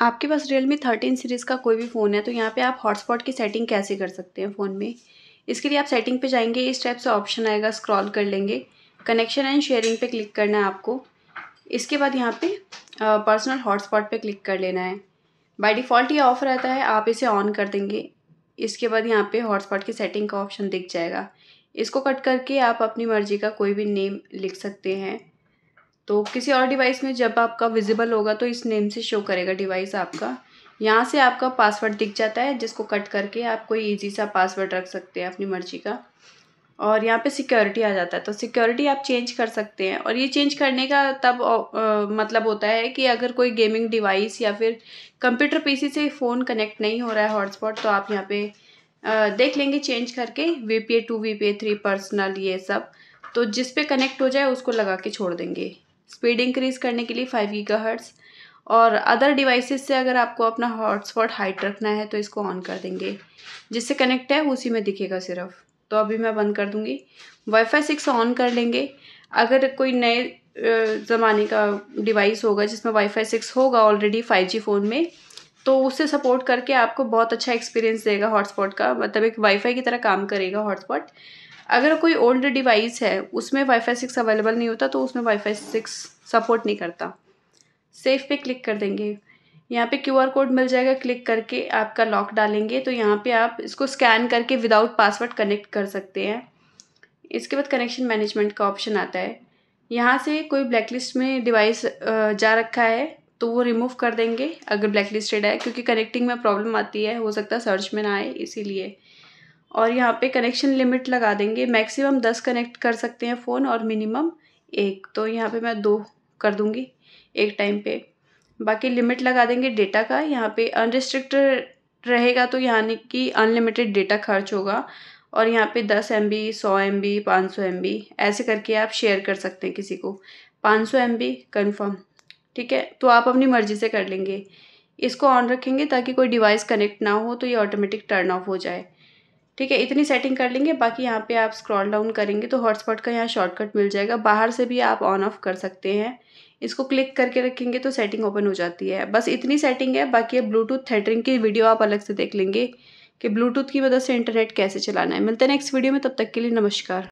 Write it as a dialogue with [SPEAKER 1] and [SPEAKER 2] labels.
[SPEAKER 1] आपके पास Realme thirteen series का कोई भी फ़ोन है तो यहाँ पे आप हॉटस्पॉट की सेटिंग कैसे कर सकते हैं फ़ोन में इसके लिए आप सेटिंग पे जाएंगे इस टाइप से ऑप्शन आएगा स्क्रॉल कर लेंगे कनेक्शन एंड शेयरिंग पे क्लिक करना है आपको इसके बाद यहाँ पे पर्सनल हॉटस्पॉट पे क्लिक कर लेना है बाई डिफ़ॉल्ट ये ऑफ़ रहता है आप इसे ऑन कर देंगे इसके बाद यहाँ पर हॉटस्पॉट की सेटिंग का ऑप्शन दिख जाएगा इसको कट करके आप अपनी मर्ज़ी का कोई भी नेम लिख सकते हैं तो किसी और डिवाइस में जब आपका विजिबल होगा तो इस नेम से शो करेगा डिवाइस आपका यहाँ से आपका पासवर्ड दिख जाता है जिसको कट करके आप कोई ईजी सा पासवर्ड रख सकते हैं अपनी मर्जी का और यहाँ पे सिक्योरिटी आ जाता है तो सिक्योरिटी आप चेंज कर सकते हैं और ये चेंज करने का तब आ, मतलब होता है कि अगर कोई गेमिंग डिवाइस या फिर कंप्यूटर पीसी से फ़ोन कनेक्ट नहीं हो रहा है हॉटस्पॉट तो आप यहाँ पे आ, देख लेंगे चेंज करके V P A two V P A three personal ये सब तो जिस पे कनेक्ट हो जाए उसको लगा के छोड़ देंगे स्पीड इंक्रीज करने के लिए फाइव गीगा हर्ट्स और अदर डिवाइसेस से अगर आपको अपना हॉटस्पॉट हाइट रखना है तो इसको ऑन कर देंगे जिससे कनेक्ट है उसी में दिखेगा सिर्फ तो अभी मैं बंद कर दूंगी वाईफाई सिक्स ऑन कर लेंगे अगर कोई नए ज़माने का डिवाइस होगा जिसमें वाईफाई सिक्स होगा ऑलरेडी फाइव जी फ़ोन में तो उससे सपोर्ट करके आपको बहुत अच्छा एक्सपीरियंस देगा हॉटस्पॉट का मतलब एक वाईफाई की तरह काम करेगा हॉटस्पॉट अगर कोई ओल्ड डिवाइस है उसमें वाईफाई सिक्स अवेलेबल नहीं होता तो उसमें वाईफाई सिक्स सपोर्ट नहीं करता सेफ पे क्लिक कर देंगे यहाँ पे क्यू आर कोड मिल जाएगा क्लिक करके आपका लॉक डालेंगे तो यहाँ पे आप इसको स्कैन करके विदाउट पासवर्ड कनेक्ट कर सकते हैं इसके बाद कनेक्शन मैनेजमेंट का ऑप्शन आता है यहाँ से कोई ब्लैकलिस्ट में डिवाइस जा रखा है तो वो रिमूव कर देंगे अगर ब्लैक लिस्टेड है क्योंकि कनेक्टिंग में प्रॉब्लम आती है हो सकता है सर्च में ना आए इसीलिए और यहाँ पे कनेक्शन लिमिट लगा देंगे मैक्सिमम दस कनेक्ट कर सकते हैं फ़ोन और मिनिमम एक तो यहाँ पे मैं दो कर दूँगी एक टाइम पे बाकी लिमिट लगा देंगे डेटा का यहाँ पे अनरिस्ट्रिक्ट रहेगा तो यहाँ कि अनलिमिटेड डेटा खर्च होगा और यहाँ पे दस एम बी सौ एम बी पाँच सौ एम बी ऐसे करके आप शेयर कर सकते हैं किसी को पाँच सौ एम बी कन्फर्म ठीक है तो आप अपनी मर्ज़ी से कर लेंगे इसको ऑन रखेंगे ताकि कोई डिवाइस कनेक्ट ना हो तो ये ऑटोमेटिक टर्न ऑफ हो जाए ठीक है इतनी सेटिंग कर लेंगे बाकी यहाँ पे आप स्क्रॉल डाउन करेंगे तो हॉटस्पॉट का यहाँ शॉर्टकट मिल जाएगा बाहर से भी आप ऑन ऑफ कर सकते हैं इसको क्लिक करके रखेंगे तो सेटिंग ओपन हो जाती है बस इतनी सेटिंग है बाकी अब ब्लूटूथ थेटरिंग की वीडियो आप अलग से देख लेंगे कि ब्लूटूथ की मदद से इंटरनेट कैसे चलाना है मिलते हैं नेक्स्ट वीडियो में तब तक के लिए नमस्कार